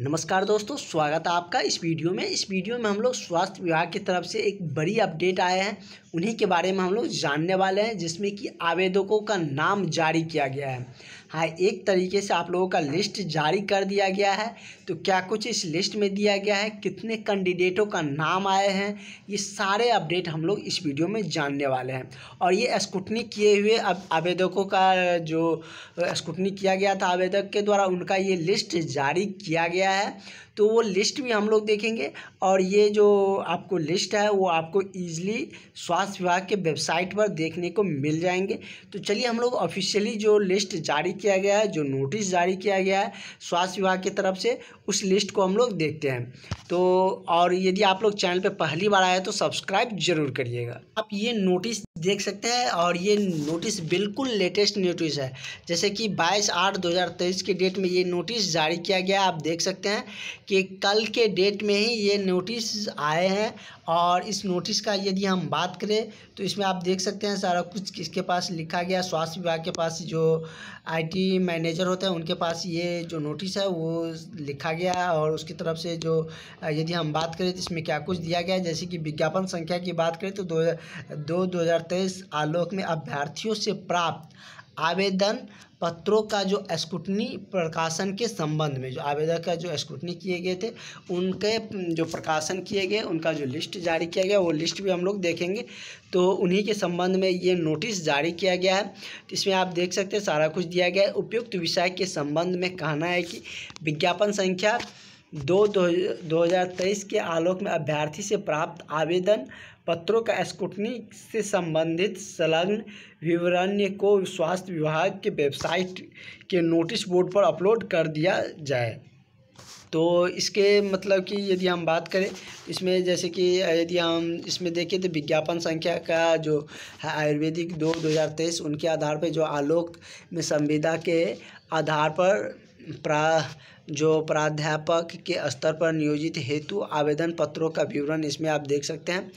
नमस्कार दोस्तों स्वागत है आपका इस वीडियो में इस वीडियो में हम लोग स्वास्थ्य विभाग की तरफ से एक बड़ी अपडेट आए हैं उन्हीं के बारे में हम लोग जानने वाले हैं जिसमें कि आवेदकों का नाम जारी किया गया है हाँ एक तरीके से आप लोगों का लिस्ट जारी कर दिया गया है तो क्या कुछ इस लिस्ट में दिया गया है कितने कैंडिडेटों का नाम आए हैं ये सारे अपडेट हम लोग इस वीडियो में जानने वाले हैं और ये स्कूटनी किए हुए अब आवेदकों का जो स्कूटनी किया गया था आवेदक के द्वारा उनका ये लिस्ट जारी किया गया है तो वो लिस्ट भी हम लोग देखेंगे और ये जो आपको लिस्ट है वो आपको ईजिली स्वास्थ्य विभाग के वेबसाइट पर देखने को मिल जाएंगे तो चलिए हम लोग ऑफिशियली जो लिस्ट जारी किया गया है जो नोटिस जारी किया गया है स्वास्थ्य विभाग की तरफ से उस लिस्ट को हम लोग देखते हैं तो और यदि आप लोग चैनल पर पहली बार आए तो सब्सक्राइब जरूर करिएगा आप ये नोटिस देख सकते हैं और ये नोटिस बिल्कुल लेटेस्ट नोटिस है जैसे कि 22 आठ 2023 के डेट में ये नोटिस जारी किया गया आप देख सकते हैं कि कल के डेट में ही ये नोटिस आए हैं और इस नोटिस का यदि हम बात करें तो इसमें आप देख सकते हैं सारा कुछ किसके पास लिखा गया स्वास्थ्य विभाग के पास जो आईटी मैनेजर होते हैं उनके पास ये जो नोटिस है वो लिखा गया है और उसकी तरफ से जो यदि हम बात करें तो इसमें क्या कुछ दिया गया है जैसे कि विज्ञापन संख्या की बात करें तो दो दो दो आलोक में अभ्यर्थियों से प्राप्त आवेदन पत्रों का जो स्क्रूटनी प्रकाशन के संबंध में जो आवेदक का जो स्क्रूटनी किए गए थे उनके जो प्रकाशन किए गए उनका जो लिस्ट जारी किया गया वो लिस्ट भी हम लोग देखेंगे तो उन्हीं के संबंध में ये नोटिस जारी किया गया है इसमें आप देख सकते हैं सारा कुछ दिया गया है उपयुक्त विषय के संबंध में कहना है कि विज्ञापन संख्या दो दो हज़ार तेईस के आलोक में अभ्यर्थी से प्राप्त आवेदन पत्रों का स्कूटनी से संबंधित संलग्न विवरण को स्वास्थ्य विभाग के वेबसाइट के नोटिस बोर्ड पर अपलोड कर दिया जाए तो इसके मतलब कि यदि हम बात करें इसमें जैसे कि यदि हम इसमें देखें तो विज्ञापन संख्या का जो है आयुर्वेदिक दो दो हज़ार तेईस उनके आधार पर जो आलोक में संविदा के आधार पर प्रा जो प्राध्यापक के स्तर पर नियोजित हेतु आवेदन पत्रों का विवरण इसमें आप देख सकते हैं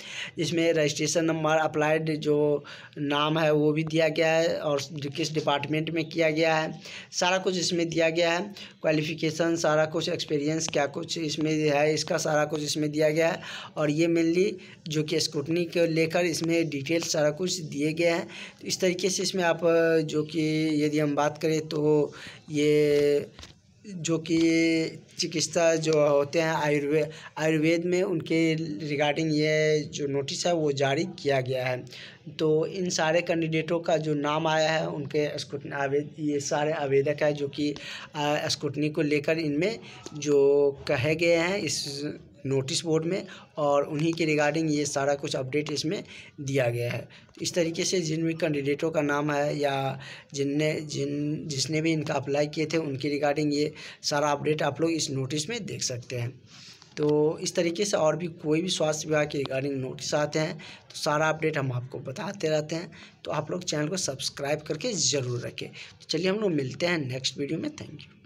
इसमें रजिस्ट्रेशन नंबर अप्लाइड जो नाम है वो भी दिया गया है और किस डिपार्टमेंट में किया गया है सारा कुछ इसमें दिया गया है क्वालिफिकेशन सारा कुछ एक्सपीरियंस क्या कुछ इसमें है इसका सारा कुछ इसमें दिया गया है और ये मेनली जो कि स्क्रूटनी को लेकर इसमें डिटेल सारा कुछ दिए गए हैं तो इस तरीके से इसमें आप जो कि यदि हम बात करें तो ये जो कि चिकित्सा जो होते हैं आयुर्वेद आयुर्वेद में उनके रिगार्डिंग ये जो नोटिस है वो जारी किया गया है तो इन सारे कैंडिडेटों का जो नाम आया है उनके स्कूटनी आवेद ये सारे आवेदक है जो कि स्कूटनी को लेकर इनमें जो कहे गए हैं इस नोटिस बोर्ड में और उन्हीं के रिगार्डिंग ये सारा कुछ अपडेट इसमें दिया गया है इस तरीके से जिन भी कैंडिडेटों का नाम है या जिनने जिन जिसने भी इनका अप्लाई किए थे उनके रिगार्डिंग ये सारा अपडेट आप लोग इस नोटिस में देख सकते हैं तो इस तरीके से और भी कोई भी स्वास्थ्य विभाग के रिगार्डिंग नोटिस आते हैं तो सारा अपडेट हम आपको बताते रहते हैं तो आप लोग चैनल को सब्सक्राइब करके ज़रूर रखें तो चलिए हम लोग मिलते हैं नेक्स्ट वीडियो में थैंक यू